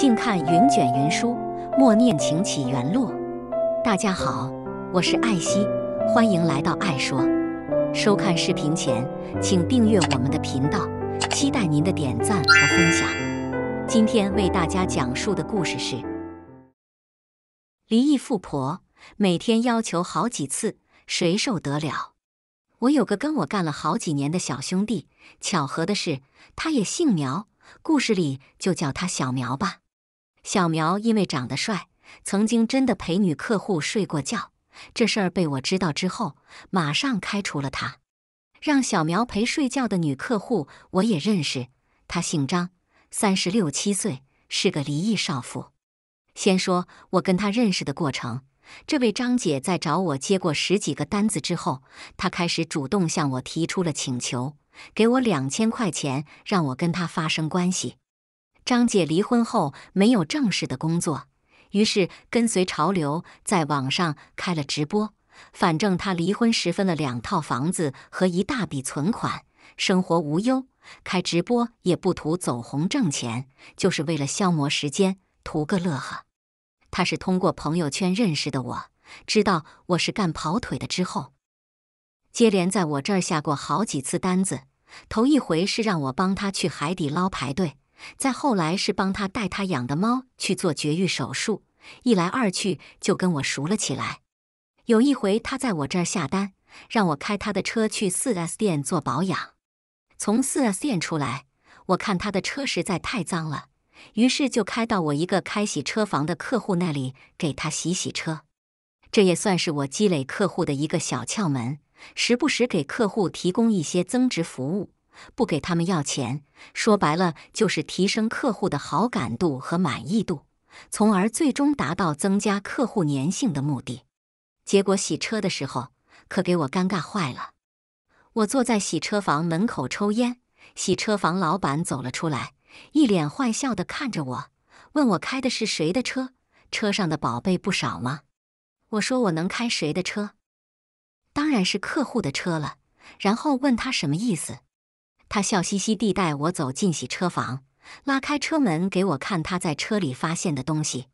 静看云卷云舒，默念情起缘落。大家好，我是艾希，欢迎来到爱说。收看视频前，请订阅我们的频道，期待您的点赞和分享。今天为大家讲述的故事是：离异富婆每天要求好几次，谁受得了？我有个跟我干了好几年的小兄弟，巧合的是，他也姓苗，故事里就叫他小苗吧。小苗因为长得帅，曾经真的陪女客户睡过觉。这事儿被我知道之后，马上开除了他。让小苗陪睡觉的女客户我也认识，她姓张，三十六七岁，是个离异少妇。先说我跟她认识的过程：这位张姐在找我接过十几个单子之后，她开始主动向我提出了请求，给我两千块钱，让我跟她发生关系。张姐离婚后没有正式的工作，于是跟随潮流在网上开了直播。反正她离婚时分了两套房子和一大笔存款，生活无忧。开直播也不图走红挣钱，就是为了消磨时间，图个乐呵。她是通过朋友圈认识的，我知道我是干跑腿的之后，接连在我这儿下过好几次单子。头一回是让我帮他去海底捞排队。再后来是帮他带他养的猫去做绝育手术，一来二去就跟我熟了起来。有一回他在我这儿下单，让我开他的车去 4S 店做保养。从 4S 店出来，我看他的车实在太脏了，于是就开到我一个开洗车房的客户那里给他洗洗车。这也算是我积累客户的一个小窍门，时不时给客户提供一些增值服务。不给他们要钱，说白了就是提升客户的好感度和满意度，从而最终达到增加客户粘性的目的。结果洗车的时候可给我尴尬坏了，我坐在洗车房门口抽烟，洗车房老板走了出来，一脸坏笑的看着我，问我开的是谁的车，车上的宝贝不少吗？我说我能开谁的车？当然是客户的车了。然后问他什么意思？他笑嘻嘻地带我走进洗车房，拉开车门给我看他在车里发现的东西。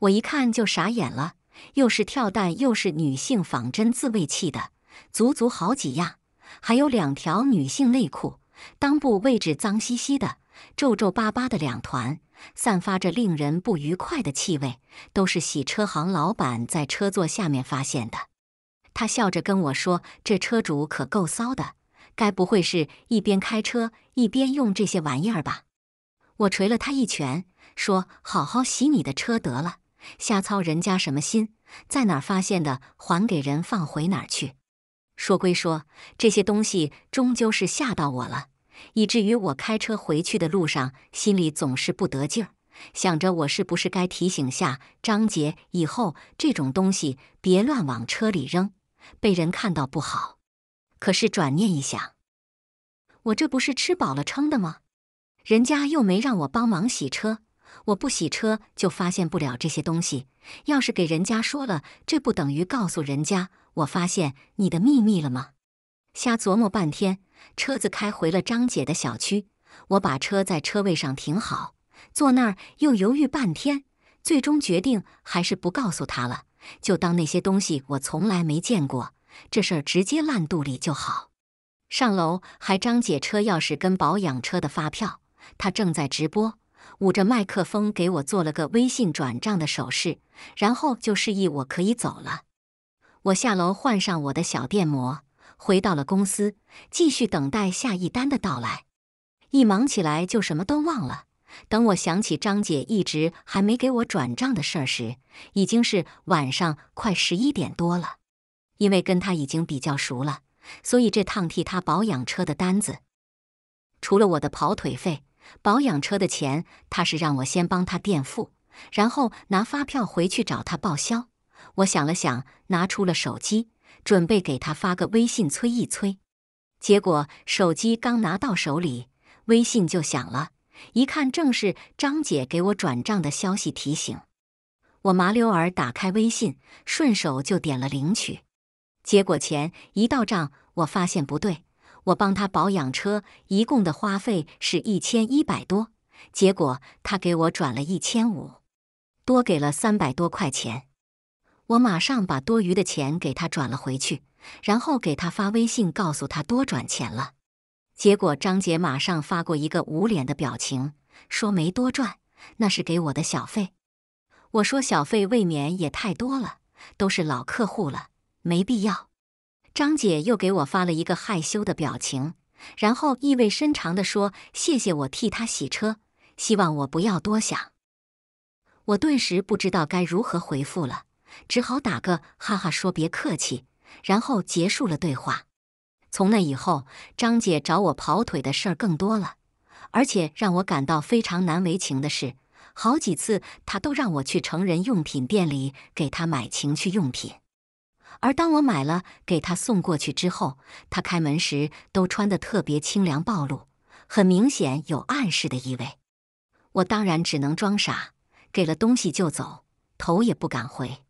我一看就傻眼了，又是跳蛋，又是女性仿真自慰器的，足足好几样，还有两条女性内裤，裆部位置脏兮兮的、皱皱巴巴的两团，散发着令人不愉快的气味，都是洗车行老板在车座下面发现的。他笑着跟我说：“这车主可够骚的。”该不会是一边开车一边用这些玩意儿吧？我捶了他一拳，说：“好好洗你的车得了，瞎操人家什么心？在哪儿发现的，还给人放回哪儿去？”说归说，这些东西终究是吓到我了，以至于我开车回去的路上，心里总是不得劲儿，想着我是不是该提醒下张姐，以后这种东西别乱往车里扔，被人看到不好。可是转念一想，我这不是吃饱了撑的吗？人家又没让我帮忙洗车，我不洗车就发现不了这些东西。要是给人家说了，这不等于告诉人家我发现你的秘密了吗？瞎琢磨半天，车子开回了张姐的小区。我把车在车位上停好，坐那儿又犹豫半天，最终决定还是不告诉她了，就当那些东西我从来没见过。这事儿直接烂肚里就好。上楼还张姐车钥匙跟保养车的发票，她正在直播，捂着麦克风给我做了个微信转账的手势，然后就示意我可以走了。我下楼换上我的小电摩，回到了公司，继续等待下一单的到来。一忙起来就什么都忘了。等我想起张姐一直还没给我转账的事儿时，已经是晚上快十一点多了。因为跟他已经比较熟了，所以这趟替他保养车的单子，除了我的跑腿费，保养车的钱他是让我先帮他垫付，然后拿发票回去找他报销。我想了想，拿出了手机，准备给他发个微信催一催。结果手机刚拿到手里，微信就响了，一看正是张姐给我转账的消息提醒。我麻溜儿打开微信，顺手就点了领取。结果钱一到账，我发现不对。我帮他保养车，一共的花费是一千一百多。结果他给我转了一千五，多给了三百多块钱。我马上把多余的钱给他转了回去，然后给他发微信，告诉他多转钱了。结果张姐马上发过一个捂脸的表情，说没多赚，那是给我的小费。我说小费未免也太多了，都是老客户了。没必要，张姐又给我发了一个害羞的表情，然后意味深长地说：“谢谢我替她洗车，希望我不要多想。”我顿时不知道该如何回复了，只好打个哈哈说：“别客气。”然后结束了对话。从那以后，张姐找我跑腿的事儿更多了，而且让我感到非常难为情的是，好几次她都让我去成人用品店里给她买情趣用品。而当我买了给他送过去之后，他开门时都穿得特别清凉暴露，很明显有暗示的意味。我当然只能装傻，给了东西就走，头也不敢回。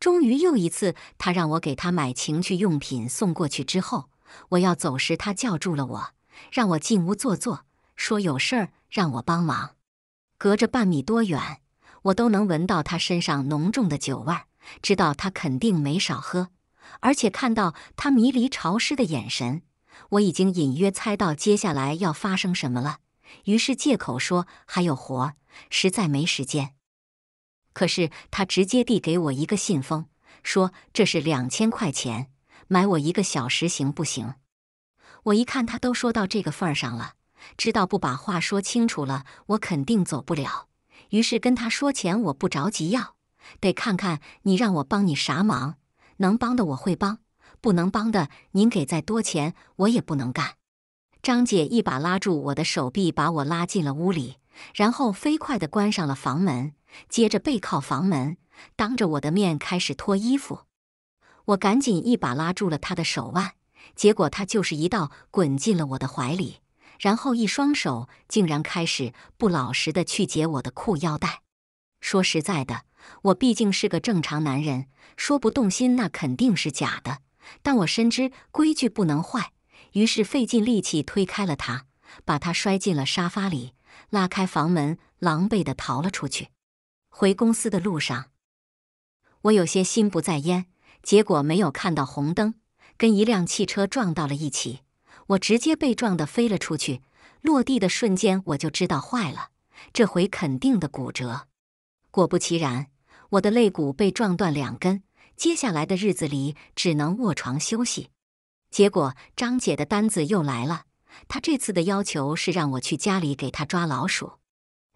终于又一次，他让我给他买情趣用品送过去之后，我要走时他叫住了我，让我进屋坐坐，说有事儿让我帮忙。隔着半米多远，我都能闻到他身上浓重的酒味。知道他肯定没少喝，而且看到他迷离潮湿的眼神，我已经隐约猜到接下来要发生什么了。于是借口说还有活，实在没时间。可是他直接递给我一个信封，说这是两千块钱，买我一个小时行不行？我一看他都说到这个份儿上了，知道不把话说清楚了，我肯定走不了。于是跟他说钱我不着急要。得看看你让我帮你啥忙，能帮的我会帮，不能帮的您给再多钱我也不能干。张姐一把拉住我的手臂，把我拉进了屋里，然后飞快地关上了房门，接着背靠房门，当着我的面开始脱衣服。我赶紧一把拉住了她的手腕，结果她就是一道滚进了我的怀里，然后一双手竟然开始不老实的去解我的裤腰带。说实在的，我毕竟是个正常男人，说不动心那肯定是假的。但我深知规矩不能坏，于是费尽力气推开了他，把他摔进了沙发里，拉开房门，狼狈的逃了出去。回公司的路上，我有些心不在焉，结果没有看到红灯，跟一辆汽车撞到了一起。我直接被撞得飞了出去，落地的瞬间我就知道坏了，这回肯定的骨折。果不其然，我的肋骨被撞断两根，接下来的日子里只能卧床休息。结果张姐的单子又来了，她这次的要求是让我去家里给她抓老鼠。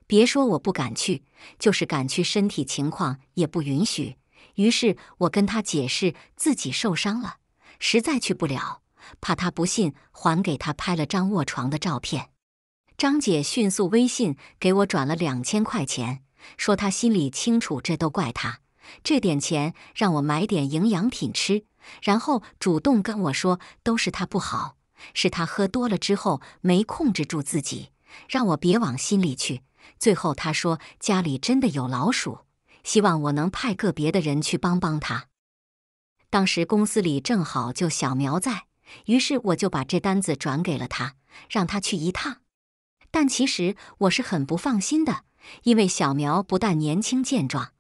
别说我不敢去，就是敢去，身体情况也不允许。于是我跟她解释自己受伤了，实在去不了，怕她不信，还给她拍了张卧床的照片。张姐迅速微信给我转了两千块钱。说他心里清楚，这都怪他。这点钱让我买点营养品吃，然后主动跟我说都是他不好，是他喝多了之后没控制住自己，让我别往心里去。最后他说家里真的有老鼠，希望我能派个别的人去帮帮他。当时公司里正好就小苗在，于是我就把这单子转给了他，让他去一趟。但其实我是很不放心的。因为小苗不但年轻健壮，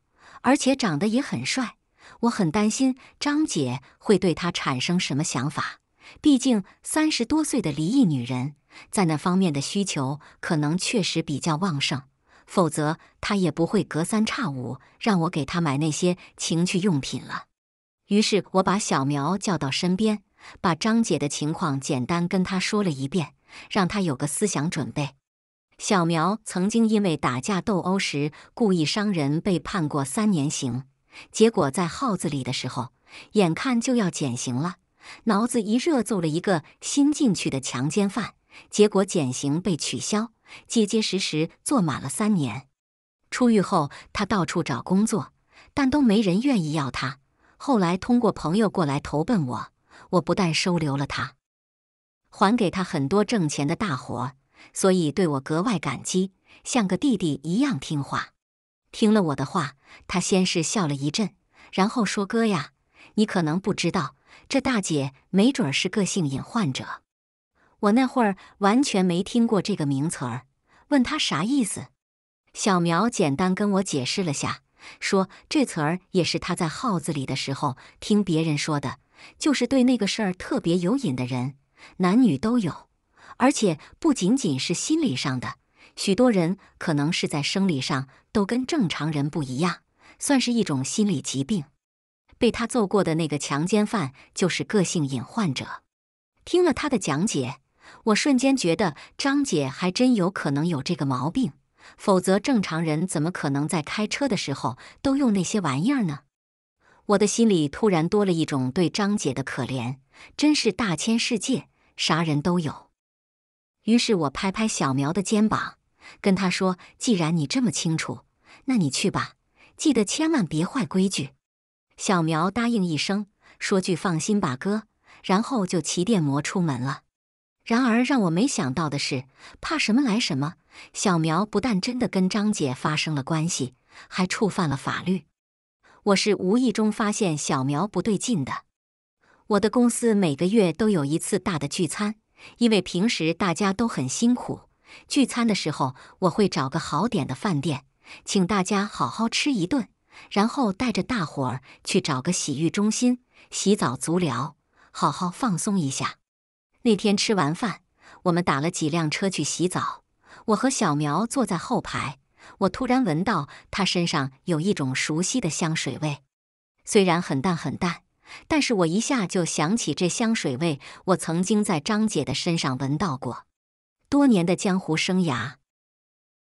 而且长得也很帅，我很担心张姐会对他产生什么想法。毕竟三十多岁的离异女人，在那方面的需求可能确实比较旺盛，否则她也不会隔三差五让我给她买那些情趣用品了。于是，我把小苗叫到身边，把张姐的情况简单跟她说了一遍，让她有个思想准备。小苗曾经因为打架斗殴时故意伤人被判过三年刑，结果在号子里的时候，眼看就要减刑了，脑子一热揍了一个新进去的强奸犯，结果减刑被取消，结结实实坐满了三年。出狱后，他到处找工作，但都没人愿意要他。后来通过朋友过来投奔我，我不但收留了他，还给他很多挣钱的大活。所以对我格外感激，像个弟弟一样听话。听了我的话，他先是笑了一阵，然后说：“哥呀，你可能不知道，这大姐没准儿是个性瘾患者。”我那会儿完全没听过这个名词儿，问他啥意思。小苗简单跟我解释了下，说这词儿也是他在号子里的时候听别人说的，就是对那个事儿特别有瘾的人，男女都有。而且不仅仅是心理上的，许多人可能是在生理上都跟正常人不一样，算是一种心理疾病。被他揍过的那个强奸犯就是个性瘾患者。听了他的讲解，我瞬间觉得张姐还真有可能有这个毛病，否则正常人怎么可能在开车的时候都用那些玩意儿呢？我的心里突然多了一种对张姐的可怜，真是大千世界，啥人都有。于是我拍拍小苗的肩膀，跟他说：“既然你这么清楚，那你去吧，记得千万别坏规矩。”小苗答应一声，说句“放心吧，哥”，然后就骑电摩出门了。然而让我没想到的是，怕什么来什么，小苗不但真的跟张姐发生了关系，还触犯了法律。我是无意中发现小苗不对劲的。我的公司每个月都有一次大的聚餐。因为平时大家都很辛苦，聚餐的时候我会找个好点的饭店，请大家好好吃一顿，然后带着大伙儿去找个洗浴中心洗澡足疗，好好放松一下。那天吃完饭，我们打了几辆车去洗澡，我和小苗坐在后排，我突然闻到他身上有一种熟悉的香水味，虽然很淡很淡。但是我一下就想起这香水味，我曾经在张姐的身上闻到过。多年的江湖生涯，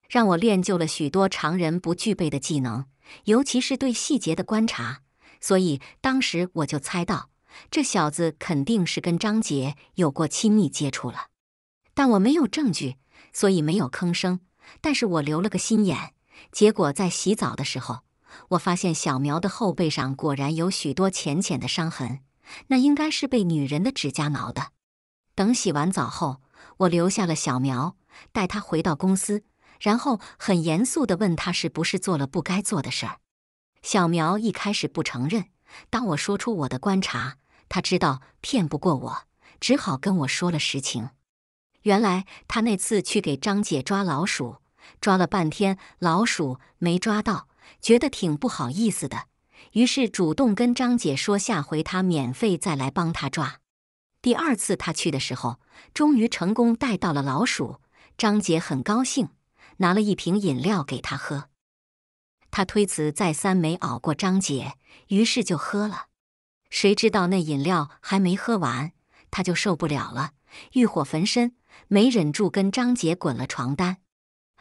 让我练就了许多常人不具备的技能，尤其是对细节的观察。所以当时我就猜到，这小子肯定是跟张姐有过亲密接触了。但我没有证据，所以没有吭声。但是我留了个心眼，结果在洗澡的时候。我发现小苗的后背上果然有许多浅浅的伤痕，那应该是被女人的指甲挠的。等洗完澡后，我留下了小苗，带她回到公司，然后很严肃地问她是不是做了不该做的事儿。小苗一开始不承认，当我说出我的观察，她知道骗不过我，只好跟我说了实情。原来她那次去给张姐抓老鼠，抓了半天老鼠没抓到。觉得挺不好意思的，于是主动跟张姐说：“下回她免费再来帮她抓。”第二次她去的时候，终于成功带到了老鼠。张姐很高兴，拿了一瓶饮料给她喝。他推辞再三，没熬过张姐，于是就喝了。谁知道那饮料还没喝完，他就受不了了，欲火焚身，没忍住跟张姐滚了床单。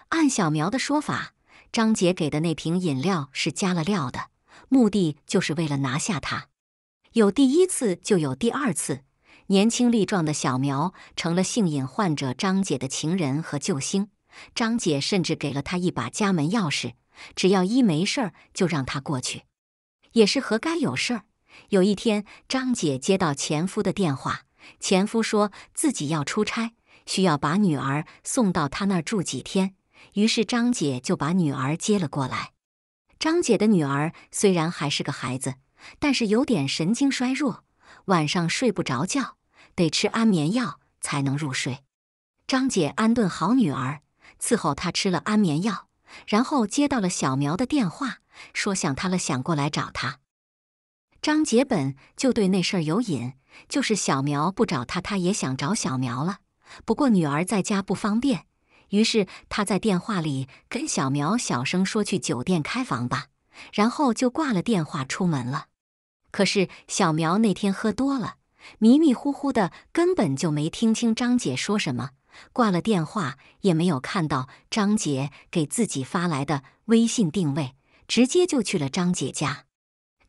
按小苗的说法。张姐给的那瓶饮料是加了料的，目的就是为了拿下他。有第一次就有第二次，年轻力壮的小苗成了性瘾患者张姐的情人和救星。张姐甚至给了他一把家门钥匙，只要一没事儿就让他过去，也是何该有事儿。有一天，张姐接到前夫的电话，前夫说自己要出差，需要把女儿送到他那儿住几天。于是张姐就把女儿接了过来。张姐的女儿虽然还是个孩子，但是有点神经衰弱，晚上睡不着觉，得吃安眠药才能入睡。张姐安顿好女儿，伺候她吃了安眠药，然后接到了小苗的电话，说想她了，想过来找她。张姐本就对那事儿有瘾，就是小苗不找她，她也想找小苗了。不过女儿在家不方便。于是他在电话里跟小苗小声说：“去酒店开房吧。”然后就挂了电话出门了。可是小苗那天喝多了，迷迷糊糊的，根本就没听清张姐说什么，挂了电话也没有看到张姐给自己发来的微信定位，直接就去了张姐家。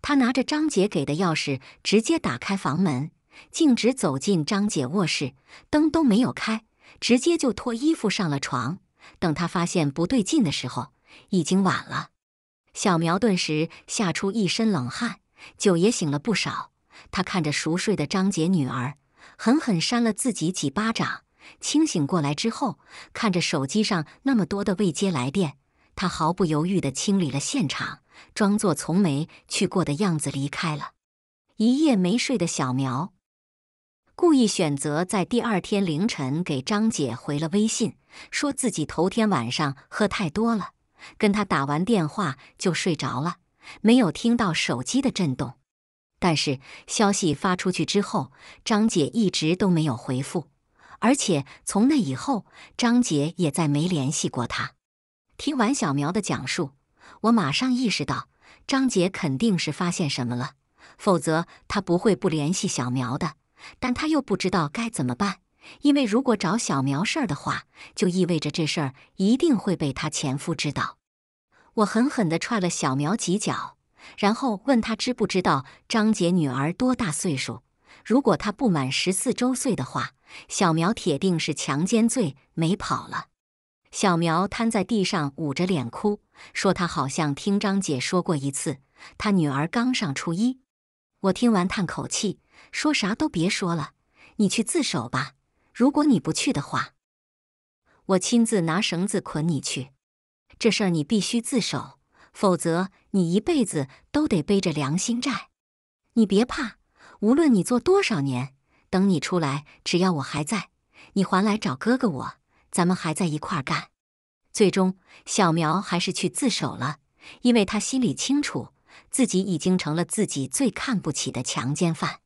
他拿着张姐给的钥匙，直接打开房门，径直走进张姐卧室，灯都没有开。直接就脱衣服上了床，等他发现不对劲的时候，已经晚了。小苗顿时吓出一身冷汗。酒也醒了不少，他看着熟睡的张姐女儿，狠狠扇了自己几巴掌。清醒过来之后，看着手机上那么多的未接来电，他毫不犹豫的清理了现场，装作从没去过的样子离开了。一夜没睡的小苗。故意选择在第二天凌晨给张姐回了微信，说自己头天晚上喝太多了，跟她打完电话就睡着了，没有听到手机的震动。但是消息发出去之后，张姐一直都没有回复，而且从那以后，张姐也再没联系过她。听完小苗的讲述，我马上意识到，张姐肯定是发现什么了，否则她不会不联系小苗的。但他又不知道该怎么办，因为如果找小苗事儿的话，就意味着这事儿一定会被他前夫知道。我狠狠地踹了小苗几脚，然后问他知不知道张姐女儿多大岁数。如果她不满十四周岁的话，小苗铁定是强奸罪没跑了。小苗瘫在地上，捂着脸哭，说她好像听张姐说过一次，她女儿刚上初一。我听完叹口气。说啥都别说了，你去自首吧。如果你不去的话，我亲自拿绳子捆你去。这事儿你必须自首，否则你一辈子都得背着良心债。你别怕，无论你做多少年，等你出来，只要我还在，你还来找哥哥我，咱们还在一块儿干。最终，小苗还是去自首了，因为他心里清楚，自己已经成了自己最看不起的强奸犯。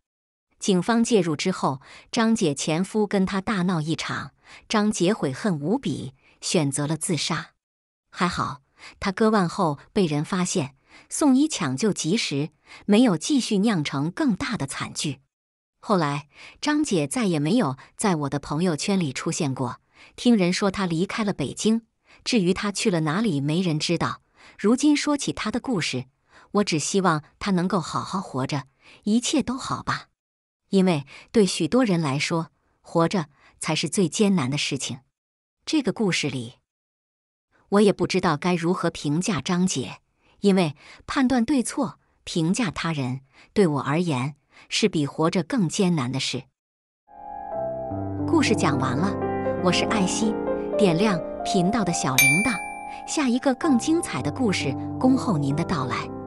警方介入之后，张姐前夫跟她大闹一场，张姐悔恨无比，选择了自杀。还好她割腕后被人发现，送医抢救及时，没有继续酿成更大的惨剧。后来，张姐再也没有在我的朋友圈里出现过。听人说她离开了北京，至于她去了哪里，没人知道。如今说起她的故事，我只希望她能够好好活着，一切都好吧。因为对许多人来说，活着才是最艰难的事情。这个故事里，我也不知道该如何评价张姐，因为判断对错、评价他人，对我而言是比活着更艰难的事。故事讲完了，我是艾希，点亮频道的小铃铛，下一个更精彩的故事恭候您的到来。